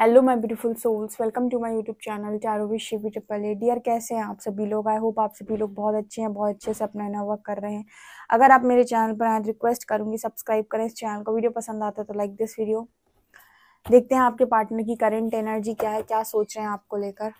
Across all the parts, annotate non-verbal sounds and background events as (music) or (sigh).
hello my beautiful souls welcome to my YouTube channel चारो विश शिवी ट्रिपल ए डियर कैसे हैं आप सभी लोग आई होप आप सभी लोग बहुत अच्छे हैं बहुत अच्छे से अपना ना वर्क कर रहे हैं अगर आप मेरे चैनल पर आए रिक्वेस्ट करूंगी सब्सक्राइब करें इस चैनल को वीडियो पसंद आता है तो लाइक दिस वीडियो देखते हैं आपके पार्टनर की करेंट एनर्जी क्या है क्या सोच रहे हैं आपको लेकर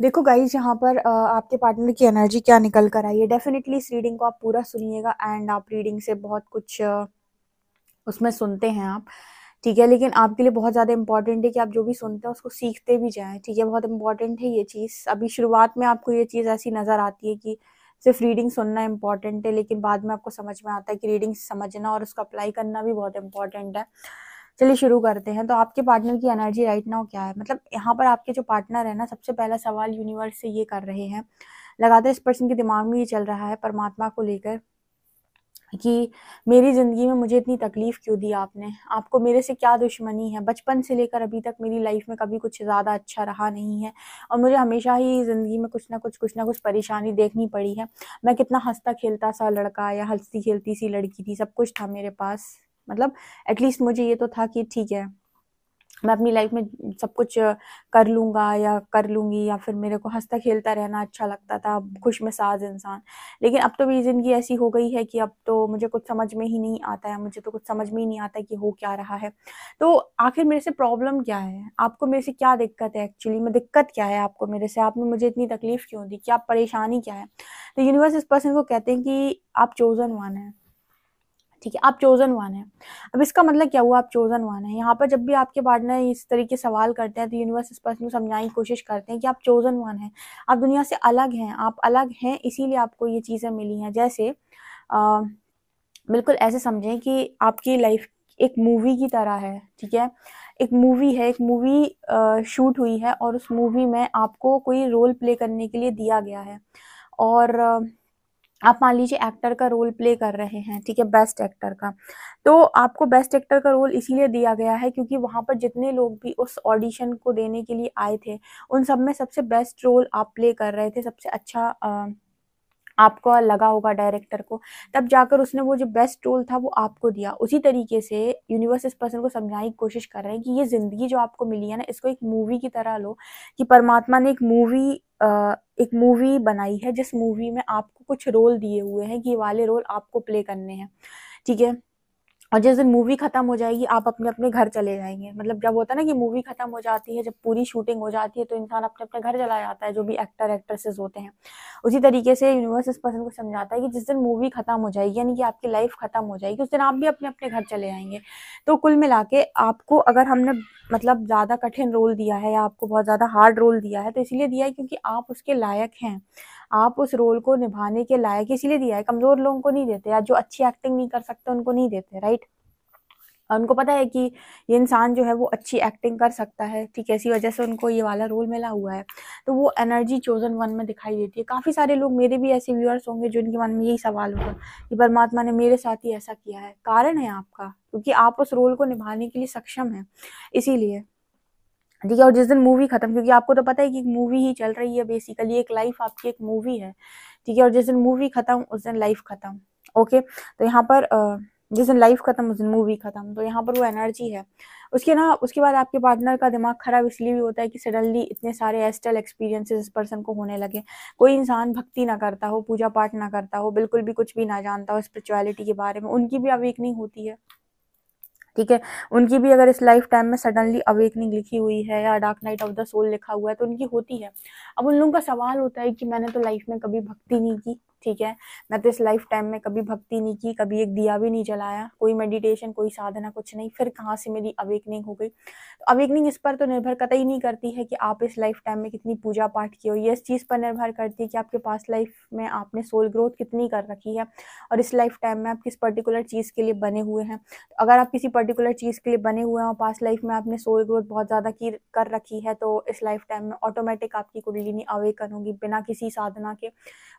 देखो गाइज यहाँ पर आपके पार्टनर की एनर्जी क्या निकल कर आई है डेफिनेटली इस रीडिंग को आप पूरा सुनिएगा एंड आप रीडिंग से बहुत कुछ उसमें सुनते हैं आप ठीक है लेकिन आपके लिए बहुत ज़्यादा इंपॉर्टेंट है कि आप जो भी सुनते हैं उसको सीखते भी जाएं ठीक है बहुत इंपॉर्टेंट है ये चीज़ अभी शुरुआत में आपको ये चीज़ ऐसी नज़र आती है कि सिर्फ रीडिंग सुनना इंपॉर्टेंट है लेकिन बाद में आपको समझ में आता है कि रीडिंग समझना और उसको अप्लाई करना भी बहुत इंपॉर्टेंट है चलिए शुरू करते हैं तो आपके पार्टनर की एनर्जी राइट नाउ क्या है मतलब यहाँ पर आपके जो पार्टनर है ना सबसे पहला सवाल यूनिवर्स से ये कर रहे हैं लगातार इस पर्सन के दिमाग में ये चल रहा है परमात्मा को लेकर कि मेरी ज़िंदगी में मुझे इतनी तकलीफ़ क्यों दी आपने आपको मेरे से क्या दुश्मनी है बचपन से लेकर अभी तक मेरी लाइफ में कभी कुछ ज़्यादा अच्छा रहा नहीं है और मुझे हमेशा ही ज़िंदगी में कुछ ना कुछ कुछ ना कुछ परेशानी देखनी पड़ी है मैं कितना हंसता खेलता सा लड़का या हंसती खेलती सी लड़की थी सब कुछ था मेरे पास मतलब एटलीस्ट मुझे ये तो था कि ठीक है मैं अपनी लाइफ में सब कुछ कर लूंगा या कर लूंगी या फिर मेरे को हंसता खेलता रहना अच्छा लगता था खुश मिसाज इंसान लेकिन अब तो मेरी ज़िंदगी ऐसी हो गई है कि अब तो मुझे कुछ समझ में ही नहीं आता है मुझे तो कुछ समझ में ही नहीं आता कि हो क्या रहा है तो आखिर मेरे से प्रॉब्लम क्या है आपको मेरे से क्या दिक्कत है एक्चुअली में दिक्कत क्या है आपको मेरे से आपने मुझे इतनी तकलीफ़ क्यों दी क्या परेशानी क्या है तो यूनिवर्स इस पर्सन को कहते हैं कि आप चोजन वन है ठीक है आप चोजन वन है अब इसका मतलब क्या हुआ आप चोजन वन है यहाँ पर जब भी आपके पार्टनर इस तरीके सवाल करते हैं तो यूनिवर्स इस पर्सन को समझाने की कोशिश करते हैं कि आप चोजन वन है आप दुनिया से अलग हैं आप अलग हैं इसीलिए आपको ये चीज़ें मिली हैं जैसे बिल्कुल ऐसे समझें कि आपकी लाइफ एक मूवी की तरह है ठीक है एक मूवी है एक मूवी शूट हुई है और उस मूवी में आपको कोई रोल प्ले करने के लिए दिया गया है और आप मान लीजिए एक्टर का रोल प्ले कर रहे हैं ठीक है बेस्ट एक्टर का तो आपको बेस्ट एक्टर का रोल इसीलिए दिया गया है क्योंकि वहाँ पर जितने लोग भी उस ऑडिशन को देने के लिए आए थे उन सब में सबसे बेस्ट रोल आप प्ले कर रहे थे सबसे अच्छा आ, आपको लगा होगा डायरेक्टर को तब जाकर उसने वो जो बेस्ट रोल था वो आपको दिया उसी तरीके से यूनिवर्स इस पर्सन को समझाने की कोशिश कर रहे हैं कि ये ज़िंदगी जो आपको मिली है ना इसको एक मूवी की तरह लो कि परमात्मा ने एक मूवी एक मूवी बनाई है जिस मूवी में आपको कुछ रोल दिए हुए हैं कि वाले रोल आपको प्ले करने हैं ठीक है और जिस दिन मूवी खत्म हो जाएगी आप अपने अपने घर चले जाएंगे मतलब जब होता है ना कि मूवी खत्म हो जाती है जब पूरी शूटिंग हो जाती है तो इंसान अपने अपने घर चला जाता है जो भी एक्टर एक्ट्रेसेस होते हैं उसी तरीके से यूनिवर्स इस पर्सन को समझाता है कि जिस दिन मूवी खत्म हो जाएगी यानी कि आपकी लाइफ खत्म हो जाएगी उस दिन आप भी अपने अपने घर चले जाएंगे तो कुल मिला के आपको अगर हमने मतलब ज़्यादा कठिन रोल दिया है या आपको बहुत ज़्यादा हार्ड रोल दिया है तो इसलिए दिया है क्योंकि आप उसके लायक हैं आप उस रोल को निभाने के लायक इसीलिए दिया है कमजोर लोगों को नहीं देते या जो अच्छी एक्टिंग नहीं कर सकते उनको नहीं देते राइट उनको पता है कि ये इंसान जो है वो अच्छी एक्टिंग कर सकता है ठीक है इसी वजह से उनको ये वाला रोल मिला हुआ है तो वो एनर्जी चोजन वन में दिखाई देती है काफ़ी सारे लोग मेरे भी ऐसे व्यूअर्स होंगे जो इनके मन में यही सवाल होगा कि परमात्मा ने मेरे साथ ही ऐसा किया है कारण है आपका क्योंकि आप उस रोल को निभाने के लिए सक्षम है इसीलिए ठीक है और जिस दिन मूवी खत्म क्योंकि आपको तो पता है कि मूवी ही चल रही है बेसिकली एक लाइफ आपकी एक मूवी है ठीक है और जिस दिन मूवी खत्म उस दिन लाइफ खत्म ओके तो यहाँ पर जिस दिन लाइफ खत्म उस दिन मूवी खत्म तो यहाँ पर वो एनर्जी है उसके ना उसके बाद आपके पार्टनर का दिमाग खराब इसलिए भी होता है कि सडनली इतने सारे एस्टल एक्सपीरियंसेस इस पर्सन को होने लगे कोई इंसान भक्ति ना करता हो पूजा पाठ ना करता हो बिल्कुल भी कुछ भी ना जानता हो स्पिरिचुअलिटी के बारे में उनकी भी अवेकनिंग होती है ठीक है उनकी भी अगर इस लाइफ टाइम में सडनली अवेकनिंग लिखी हुई है या dark night of the soul लिखा हुआ है तो उनकी होती है अब उन लोगों का सवाल होता है कि मैंने तो लाइफ में कभी भक्ति नहीं की ठीक है मैं तो इस लाइफ टाइम में कभी भक्ति नहीं की कभी एक दिया भी नहीं जलाया कोई मेडिटेशन कोई साधना कुछ नहीं फिर कहाँ से मेरी अवेकनिंग हो गई तो अवेकनिंग इस पर तो निर्भर कतई नहीं करती है कि आप इस लाइफ टाइम में कितनी पूजा पाठ की हो ये इस चीज़ पर निर्भर करती है कि आपके पास लाइफ में आपने सोल ग्रोथ कितनी कर रखी है और इस लाइफ टाइम में आप किस पर्टिकुलर चीज़ के लिए बने हुए हैं तो अगर आप किसी पर्टिकुलर चीज़ के लिए बने हुए हैं और पास्ट लाइफ में आपने सोल ग्रोथ बहुत ज़्यादा की कर रखी है तो इस लाइफ टाइम में ऑटोमेटिक आपकी कुंडलिनी अवेकन होगी बिना किसी साधना के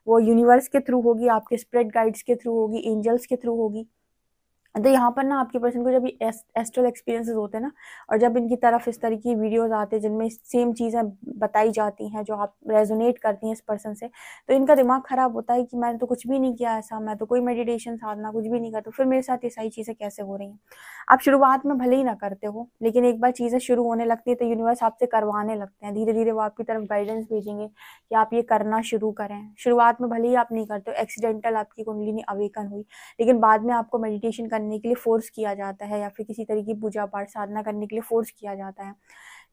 वो यूनिवर्स के थ्रू होगी आपके स्प्रेड गाइड्स के थ्रू होगी एंजल्स के थ्रू होगी तो यहाँ पर ना आपके पर्सन को जब ये एस्ट्रल एक्सपीरियंसेस होते हैं ना और जब इनकी तरफ इस तरह की वीडियोस आते हैं जिनमें सेम चीज़ें बताई जाती हैं जो आप रेजोनेट करती हैं इस पर्सन से तो इनका दिमाग ख़राब होता है कि मैंने तो कुछ भी नहीं किया ऐसा मैं तो कोई मेडिटेशन साधना कुछ भी नहीं करता फिर मेरे साथ ये सारी चीज़ें कैसे हो रही हैं आप शुरुआत में भले ही ना करते हो लेकिन एक बार चीज़ें शुरू होने लगती है तो यूनिवर्स आपसे करवाने लगते हैं धीरे धीरे वो आपकी तरफ गाइडेंस भेजेंगे कि आप ये करना शुरू करें शुरुआत में भले ही आप नहीं करते हो एक्सीडेंटल आपकी कुंडली अवेकन हुई लेकिन बाद में आपको मेडिटेशन करने के लिए फोर्स किया जाता है या फिर किसी तरह की पूजा पाठ साधना करने के लिए फोर्स किया जाता है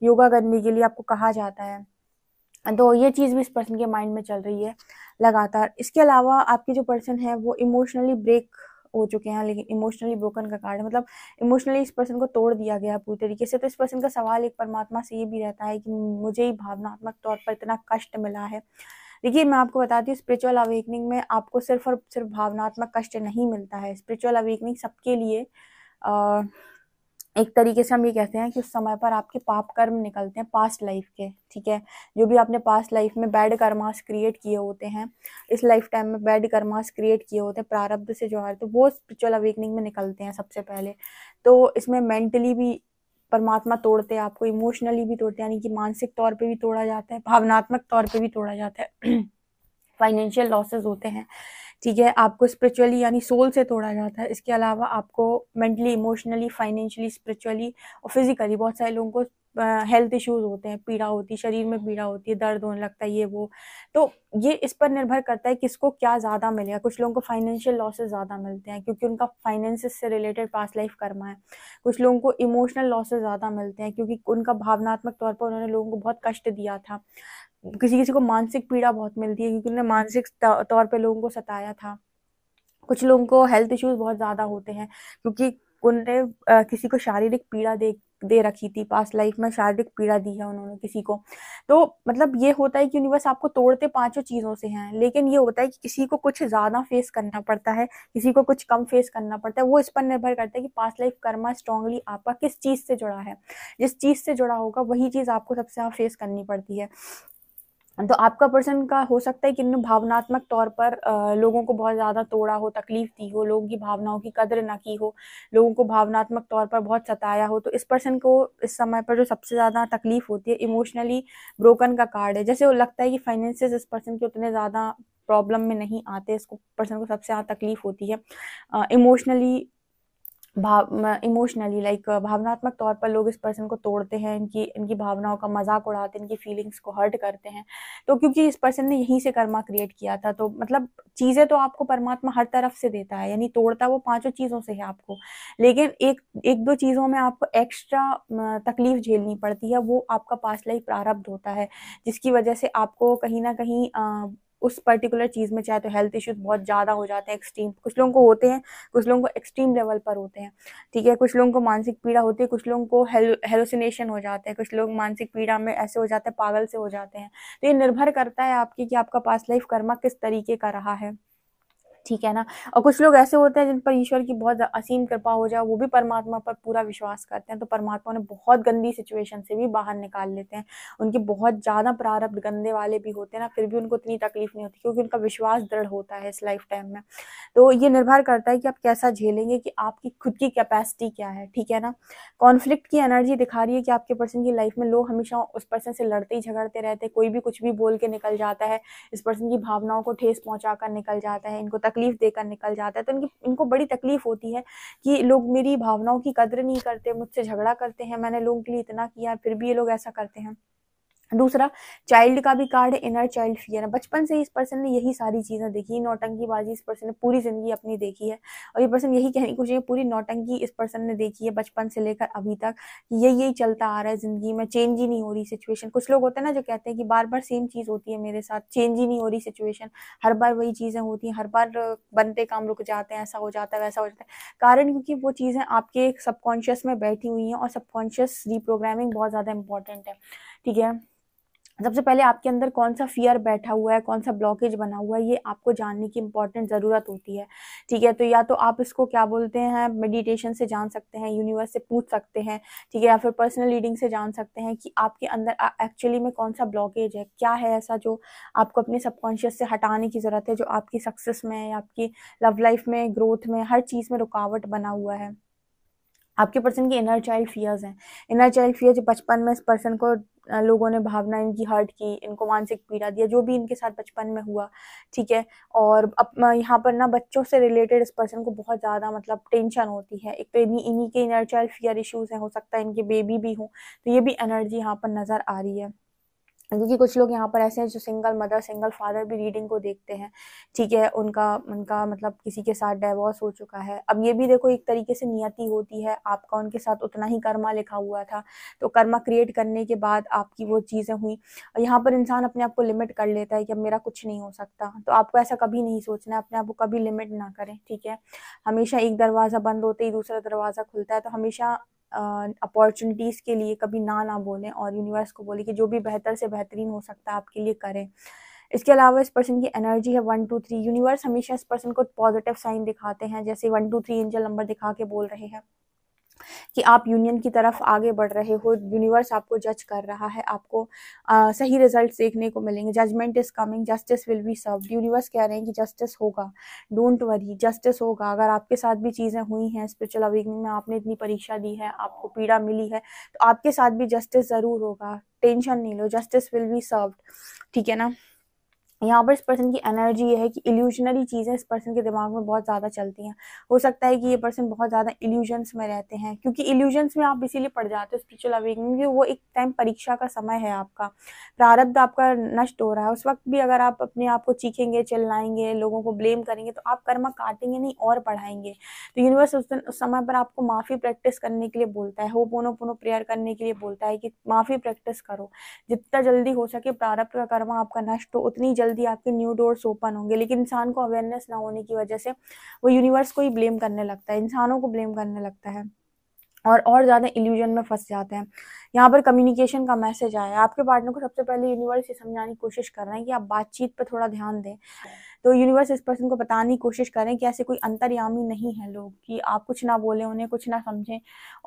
योगा करने के लिए आपको कहा जाता है तो ये चीज़ भी इस पर्सन के माइंड में चल रही है लगातार इसके अलावा आपके जो पर्सन है वो इमोशनली ब्रेक हो चुके हैं लेकिन इमोशनली ब्रोकन का कार्ड मतलब इमोशनली इस पर्सन को तोड़ दिया गया पूरी तरीके से तो इस पर्सन का सवाल एक परमात्मा से ये भी रहता है कि मुझे ही भावनात्मक तौर पर इतना कष्ट मिला है देखिए मैं आपको बताती हूँ स्पिरिचुअल अवेकनिंग में आपको सिर्फ और सिर्फ भावनात्मक कष्ट नहीं मिलता है स्पिरिचुअल अवेकनिंग सबके लिए एक तरीके से हम ये कहते हैं कि उस समय पर आपके पाप कर्म निकलते हैं पास्ट लाइफ के ठीक है जो भी आपने पास्ट लाइफ में बैड कर्मास क्रिएट किए होते हैं इस लाइफ टाइम में बैड कर्मास क्रिएट किए होते हैं प्रारब्ध से जो है तो वो स्पिरिचुअल अवेकनिंग में निकलते हैं सबसे पहले तो इसमें मेंटली भी परमात्मा तोड़ते हैं आपको इमोशनली भी तोड़ते हैं यानी कि मानसिक तौर पे भी तोड़ा जाता है भावनात्मक तौर पे भी तोड़ा जाता है फाइनेंशियल (clears throat) लॉसेस होते हैं ठीक है आपको स्पिरिचुअली यानी सोल से तोड़ा जाता है इसके अलावा आपको मेंटली इमोशनली फाइनेंशियली स्पिरिचुअली और फिजिकली बहुत सारे लोगों को हेल्थ इश्यूज होते हैं पीड़ा होती है शरीर में पीड़ा होती है दर्द होने लगता है ये वो तो ये इस पर निर्भर करता है किसको क्या ज़्यादा मिलेगा कुछ लोगों को फाइनेंशियल लॉसेज ज़्यादा मिलते हैं क्योंकि उनका फाइनेंस से रिलेटेड पास लाइफ कर्मा है कुछ लोगों को इमोशनल लॉसेज ज़्यादा मिलते हैं क्योंकि उनका भावनात्मक तौर पर उन्होंने लोगों को बहुत कष्ट दिया था किसी किसी को मानसिक पीड़ा बहुत मिलती है क्योंकि उन्होंने मानसिक तौर पर लोगों को सताया था कुछ लोगों को हेल्थ इश्यूज बहुत ज़्यादा होते हैं क्योंकि उन्होंने किसी को शारीरिक पीड़ा दे दे रखी थी पास्ट लाइफ में शारीरिक पीड़ा दी है उन्होंने किसी को तो मतलब ये होता है कि यूनिवर्स आपको तोड़ते पांचों चीज़ों से हैं लेकिन ये होता है कि किसी को कुछ ज़्यादा फेस करना पड़ता है किसी को कुछ कम फेस करना पड़ता है वो इस पर निर्भर करता है कि पास्ट लाइफ कर्मा स्ट्रांगली आपका किस चीज़ से जुड़ा है जिस चीज़ से जुड़ा होगा वही चीज़ आपको सबसे ज़्यादा फेस करनी पड़ती है तो आपका पर्सन का हो सकता है कि भावनात्मक तौर पर लोगों को बहुत ज़्यादा तोड़ा हो तकलीफ दी हो लोगों की भावनाओं की कदर ना की हो लोगों को भावनात्मक तौर पर बहुत सताया हो तो इस पर्सन को इस समय पर जो सबसे ज़्यादा तकलीफ होती है इमोशनली ब्रोकन का कार्ड है जैसे वो लगता है कि फाइनेंसेस इस पर्सन के उतने ज़्यादा प्रॉब्लम में नहीं आते इसको पर्सन को सबसे ज़्यादा तकलीफ होती है इमोशनली भाव इमोशनली लाइक भावनात्मक तौर पर लोग इस पर्सन को तोड़ते हैं इनकी इनकी भावनाओं का मजाक उड़ाते हैं इनकी फीलिंग्स को हर्ट करते हैं तो क्योंकि इस पर्सन ने यहीं से कर्मा क्रिएट किया था तो मतलब चीज़ें तो आपको परमात्मा हर तरफ से देता है यानी तोड़ता वो पाँचों चीज़ों से है आपको लेकिन एक एक दो चीज़ों में आपको एक्स्ट्रा तकलीफ झेलनी पड़ती है वो आपका पास लाइफ प्रारब्ध होता है जिसकी वजह से आपको कहीं ना कहीं उस पर्टिकुलर चीज़ में चाहे तो हेल्थ इश्यूज बहुत ज़्यादा हो जाते हैं एक्सट्रीम कुछ लोगों को होते हैं कुछ लोगों को एक्सट्रीम लेवल पर होते हैं ठीक है कुछ लोगों को मानसिक पीड़ा होती है कुछ लोगों को हेलोसिनेशन हो जाते हैं कुछ लोग मानसिक पीड़ा में ऐसे हो जाते हैं पागल से हो जाते हैं तो ये निर्भर करता है आपकी कि आपका पास लाइफ कर्मा किस तरीके का रहा है ठीक है ना और कुछ लोग ऐसे होते हैं जिन पर ईश्वर की बहुत असीम कृपा हो जाए वो भी परमात्मा पर पूरा विश्वास करते हैं तो परमात्मा उन्हें बहुत गंदी सिचुएशन से भी बाहर निकाल लेते हैं उनके बहुत ज़्यादा प्रारब्ध गंदे वाले भी होते हैं ना फिर भी उनको इतनी तकलीफ नहीं होती क्योंकि उनका विश्वास दृढ़ होता है इस लाइफ टाइम में तो ये निर्भर करता है कि आप कैसा झेलेंगे कि आपकी खुद की कैपेसिटी क्या है ठीक है ना कॉन्फ्लिक्ट की एनर्जी दिखा रही है कि आपके पर्सन की लाइफ में लोग हमेशा उस पर्सन से लड़ते ही झगड़ते रहते हैं कोई भी कुछ भी बोल के निकल जाता है इस पर्सन की भावनाओं को ठेस पहुँचा निकल जाता है इनको तक तकलीफ़ देकर निकल जाता है तो इनकी इनको बड़ी तकलीफ़ होती है कि लोग मेरी भावनाओं की कदर नहीं करते मुझसे झगड़ा करते हैं मैंने लोगों के लिए इतना किया फिर भी ये लोग ऐसा करते हैं दूसरा चाइल्ड का भी कार्ड इनर चाइल्ड फियर है बचपन से इस पर्सन ने यही सारी चीज़ें देखी नौटंकीबाजी इस पर्सन ने पूरी ज़िंदगी अपनी देखी है और ये पर्सन यही कहने की कोशिश पूरी नौटंकी इस पर्सन ने देखी है बचपन से लेकर अभी तक यही यही चलता आ रहा है ज़िंदगी में चेंज ही नहीं हो रही सिचुएशन कुछ लोग होते हैं ना जो कहते हैं कि बार बार सेम चीज़ होती है मेरे साथ चेंज ही नहीं हो रही सिचुएशन हर बार वही चीज़ें होती हैं हर बार बनते काम रुक जाते हैं ऐसा हो जाता है वैसा हो जाता है कारण क्योंकि वो चीज़ें आपके सबकॉन्शियस में बैठी हुई हैं और सबकॉन्शियस रिप्रोग्रामिंग बहुत ज़्यादा इंपॉर्टेंट है ठीक है सबसे पहले आपके अंदर कौन सा फियर बैठा हुआ है कौन सा ब्लॉकेज बना हुआ है ये आपको जानने की इम्पोर्टेंट ज़रूरत होती है ठीक है तो या तो आप इसको क्या बोलते हैं मेडिटेशन से जान सकते हैं यूनिवर्स से पूछ सकते हैं ठीक है या फिर पर्सनल रीडिंग से जान सकते हैं कि आपके अंदर एक्चुअली में कौन सा ब्लॉकेज है क्या है ऐसा जो आपको अपने सबकॉन्शियस से हटाने की ज़रूरत है जो आपकी सक्सेस में या आपकी लव लाइफ में ग्रोथ में हर चीज़ में रुकावट बना हुआ है आपके पर्सन के इनर चाइल्ड फियर्स हैं इनर चाइल्ड फियर जो बचपन में इस पर्सन को लोगों ने भावना इनकी हर्ट की इनको मानसिक पीड़ा दिया जो भी इनके साथ बचपन में हुआ ठीक है और अब यहाँ पर ना बच्चों से रिलेटेड इस पर्सन को बहुत ज़्यादा मतलब टेंशन होती है एक तो इन्हीं इन्हीं के इनर चाइल्ड फियर इशूज़ हैं हो सकता है इनके बेबी भी हों तो ये भी एनर्जी यहाँ पर नज़र आ रही है क्योंकि कुछ लोग यहाँ पर ऐसे हैं जो सिंगल मदर सिंगल फादर भी रीडिंग को देखते हैं ठीक है उनका उनका मतलब किसी के साथ डाइवोर्स हो चुका है अब ये भी देखो एक तरीके से नियति होती है आपका उनके साथ उतना ही कर्मा लिखा हुआ था तो कर्मा क्रिएट करने के बाद आपकी वो चीज़ें हुई यहाँ पर इंसान अपने आप को लिमिट कर लेता है कि अब मेरा कुछ नहीं हो सकता तो आपको ऐसा कभी नहीं सोचना है अपने आप को कभी लिमिट ना करें ठीक है हमेशा एक दरवाज़ा बंद होते ही दूसरा दरवाज़ा खुलता है तो हमेशा अपॉर्चुनिटीज़ के लिए कभी ना ना बोलें और यूनिवर्स को बोले कि जो भी बेहतर से बेहतरीन हो सकता है आपके लिए करें इसके अलावा इस पर्सन की एनर्जी है वन टू थ्री यूनिवर्स हमेशा इस पर्सन को पॉजिटिव साइन दिखाते हैं जैसे one two three angel number दिखा के बोल रहे हैं कि आप यूनियन की तरफ आगे बढ़ रहे हो यूनिवर्स आपको जज कर रहा है आपको आ, सही रिजल्ट देखने को मिलेंगे judgement is coming justice will be serve universe कह रहे हैं कि जस्टिस होगा डोंट वरी जस्टिस होगा अगर आपके साथ भी चीज़ें हुई हैं स्पिरिचुअल अवेकनिंग में आपने इतनी परीक्षा दी है आपको पीड़ा मिली है तो आपके साथ भी जस्टिस ज़रूर होगा टेंशन नहीं लो जस्टिस विल बी सर्व ठीक है ना यहाँ पर इस पर्सन की एनर्जी ये है कि इल्यूजनरी चीज़ें इस पर्सन के दिमाग में बहुत ज़्यादा चलती हैं हो सकता है कि ये पर्सन बहुत ज़्यादा इल्यूजन्स में रहते हैं क्योंकि इल्यूजन्स में आप इसीलिए पढ़ जाते हो स्पिरिचुअल अवेकनिंग क्योंकि वो एक टाइम परीक्षा का समय है आपका प्रारब्ध आपका नष्ट हो रहा है उस वक्त भी अगर आप अपने आप को चीखेंगे चिल्लाएंगे लोगों को ब्लेम करेंगे तो आप कर्मा काटेंगे नहीं और पढ़ाएंगे तो यूनिवर्स उस दिन उस समय पर आपको माफ़ी प्रैक्टिस करने के लिए बोलता है हो पोनो पोनो प्रेयर करने के लिए बोलता है कि माफ़ी प्रैक्टिस करो जितना जल्दी हो सके प्रारब्ध का कर्मा आपका नष्ट हो उतनी जल्दी जल्दी आपके न्यू डोर्स ओपन होंगे लेकिन इंसान को अवेयरनेस ना होने की वजह से वो यूनिवर्स को ही ब्लेम करने लगता है इंसानों को ब्लेम करने लगता है और और ज़्यादा इल्यूजन में फंस जाते हैं यहाँ पर कम्युनिकेशन का मैसेज आया आपके पार्टनर को सबसे पहले यूनिवर्स ये समझाने की कोशिश कर रहे हैं कि आप बातचीत पर थोड़ा ध्यान दें तो यूनिवर्स इस पर्सन को बताने की कोशिश करें कि ऐसे कोई अंतर्यामी नहीं है लोग कि आप कुछ ना बोलें उन्हें कुछ ना समझें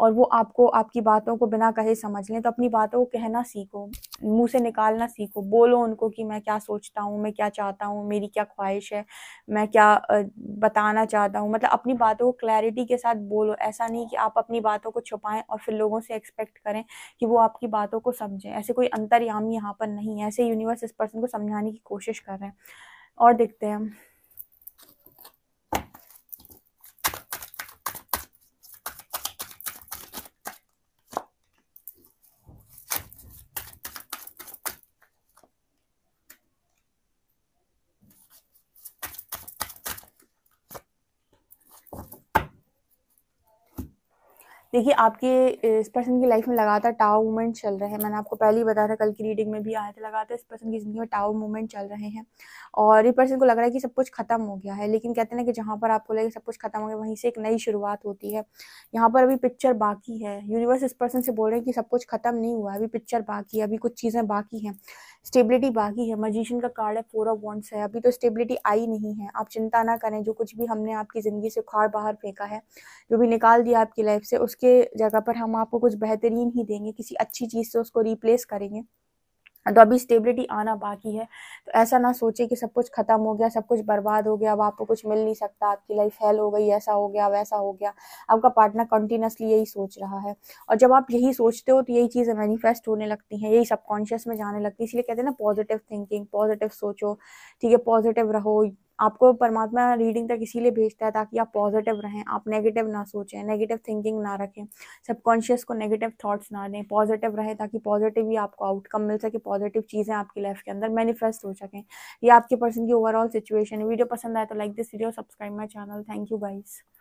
और वो आपको आपकी बातों को बिना कहे समझ लें तो अपनी बातों को कहना सीखो मुंह से निकालना सीखो बोलो उनको कि मैं क्या सोचता हूँ मैं क्या चाहता हूँ मेरी क्या ख्वाहिश है मैं क्या बताना चाहता हूँ मतलब अपनी बातों को क्लैरिटी के साथ बोलो ऐसा नहीं कि आप अपनी बातों को छुपाएं और फिर लोगों से एक्सपेक्ट करें कि वो आपकी बातों को समझें ऐसे कोई अंतर्यामी यहाँ पर नहीं है ऐसे यूनिवर्स इस पर्सन को समझाने की कोशिश कर रहे हैं और देखते हैं हम देखिए आपके इस पर्सन की लाइफ में लगातार टाव मूवमेंट चल रहे हैं मैंने आपको पहले ही बताया था कल की रीडिंग में भी आया था लगातार इस पर्सन की ज़िंदगी में टाव मूवमेंट चल रहे हैं और ये पर्सन को लग रहा है कि सब कुछ खत्म हो गया है लेकिन कहते हैं ना कि जहाँ पर आपको लगे सब कुछ खत्म हो गया वहीं से एक नई शुरुआत होती है यहाँ पर अभी पिक्चर बाकी है यूनिवर्स इस पर्सन से बोल रहे हैं कि सब कुछ खत्म नहीं हुआ अभी पिक्चर बाकी है अभी कुछ चीज़ें बाकी हैं स्टेबिलिटी बाकी है मजिशियन का कार्ड है फोर ऑफ वॉन्ट्स है अभी तो स्टेबिलिटी आई नहीं है आप चिंता ना करें जो कुछ भी हमने आपकी ज़िंदगी से उखाड़ बाहर फेंका है जो भी निकाल दिया आपकी लाइफ से उस उसके जगह पर हम आपको कुछ बेहतरीन ही देंगे किसी अच्छी चीज़ से उसको रिप्लेस करेंगे तो अभी स्टेबिलिटी आना बाकी है तो ऐसा ना सोचे कि सब कुछ ख़त्म हो गया सब कुछ बर्बाद हो गया अब आपको कुछ मिल नहीं सकता आपकी लाइफ फेल हो गई ऐसा हो गया वैसा हो गया आपका पार्टनर कंटिन्यूसली यही सोच रहा है और जब आप यही सोचते हो तो यही चीज़ें मैनिफेस्ट होने लगती हैं यही सबकॉन्शियस में जाने लगती है इसलिए कहते हैं ना पॉजिटिव थिंकिंग पॉजिटिव सोचो ठीक है पॉजिटिव रहो आपको परमात्मा रीडिंग तक इसीलिए भेजता है ताकि आप पॉजिटिव रहें आप नेगेटिव ना सोचें नेगेटिव थिंकिंग ना रखें सबकॉन्शियस को नेगेटिव थॉट्स ना दें पॉजिटिव रहें ताकि पॉजिटिव ही आपको आउटकम मिल सके पॉजिटिव चीज़ें आपकी लाइफ के अंदर मैनिफेस्ट हो सकें ये आपके पर्सन की ओवरऑल सिचुएशन वीडियो पसंद आए तो like this video subscribe my channel thank you guys